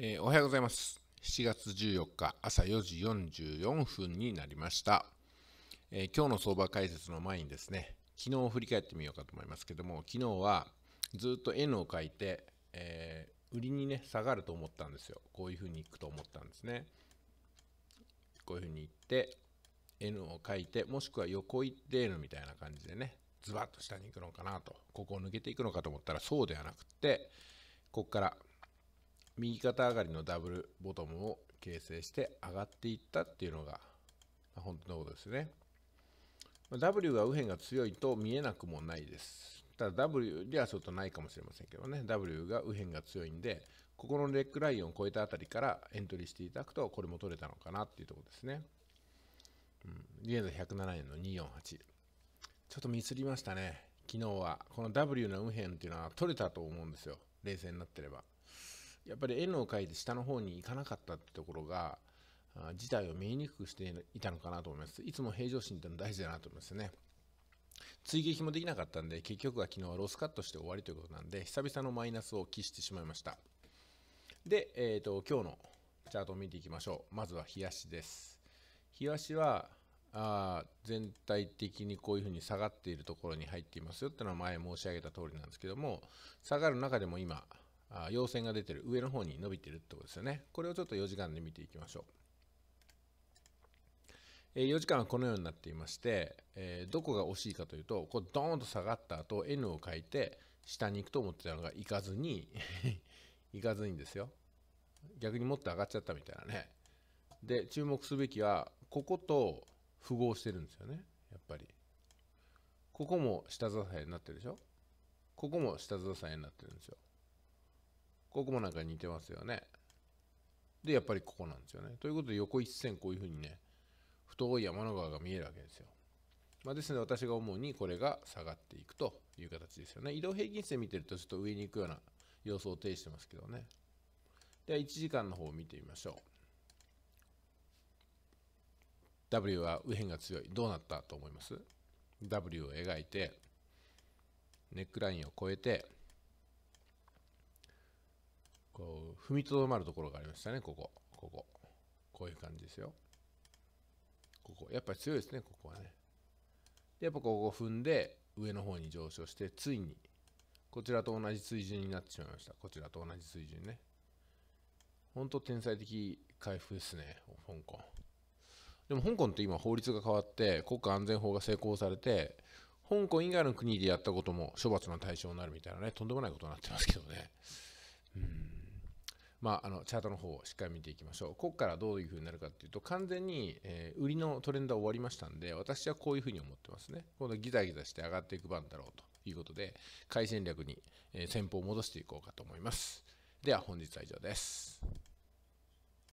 えー、おはようございます。7月14日朝4時44分になりました。えー、今日の相場解説の前にですね、昨日を振り返ってみようかと思いますけども、昨日はずっと N を書いて、えー、売りにね、下がると思ったんですよ。こういうふうにいくと思ったんですね。こういうふうにいって、N を書いて、もしくは横行って N みたいな感じでね、ズバッと下に行くのかなと、ここを抜けていくのかと思ったら、そうではなくて、ここから右肩上がりのダブルボトムを形成して上がっていったっていうのが、まあ、本当のことですね。W が右辺が強いと見えなくもないです。ただ W ではちょっとないかもしれませんけどね、W が右辺が強いんで、ここのレックラインを超えたあたりからエントリーしていただくと、これも取れたのかなっていうところですね。うん、現在107円の248。ちょっとミスりましたね。昨日は。この W の右辺っていうのは取れたと思うんですよ。冷静になってれば。やっぱり円を回いて下の方に行かなかったってところが事態を見えにくくしていたのかなと思いますいつも平常心っての大事だなと思いますね追撃もできなかったんで結局は昨日はロスカットして終わりということなんで久々のマイナスを喫してしまいましたで、えーと、今日のチャートを見ていきましょうまずは冷やしです冷やしはあ全体的にこういうふうに下がっているところに入っていますよっていうのは前申し上げた通りなんですけども下がる中でも今あ陽線が出てる上の方に伸びてるってことですよねこれをちょっと4時間で見ていきましょう、え4時間はこのようになっていまして、えどこが惜しいかというとこうドーンと下がった後 N を書いて下に行くと思ってたのが行かずに 行かずにですよ逆にもっと上がっちゃったみたいなねで注目すべきはここと符合してるんですよねやっぱりここも下支えになってるでしょここも下支えになってるんですよここもなんか似てますよね。で、やっぱりここなんですよね。ということで、横一線こういうふうにね、太い山の川が見えるわけですよ。まあ、ですので、私が思うにこれが下がっていくという形ですよね。移動平均線見てるとちょっと上に行くような様相を呈してますけどね。では、1時間の方を見てみましょう。W は右辺が強い。どうなったと思います ?W を描いて、ネックラインを越えて、踏みとどまるところがありましたね、ここ。ここ。こういう感じですよ。ここ。やっぱり強いですね、ここはね。で、やっぱここ踏んで、上の方に上昇して、ついに、こちらと同じ水準になってしまいました。こちらと同じ水準ね。ほんと天才的回復ですね、香港。でも香港って今法律が変わって国家安全法が施行されて香港以外の国でやったことも処罰の対象になるみたいなねとんでもないことになってますけどね。まあ、あのチャートの方をしっかり見ていきましょう。ここからどういうふうになるかというと、完全に、えー、売りのトレンドは終わりましたんで、私はこういうふうに思ってますね。このギザギザして上がっていく番だろうということで、買い戦略に、えー、戦法を戻していこうかと思います。では本日は以上です。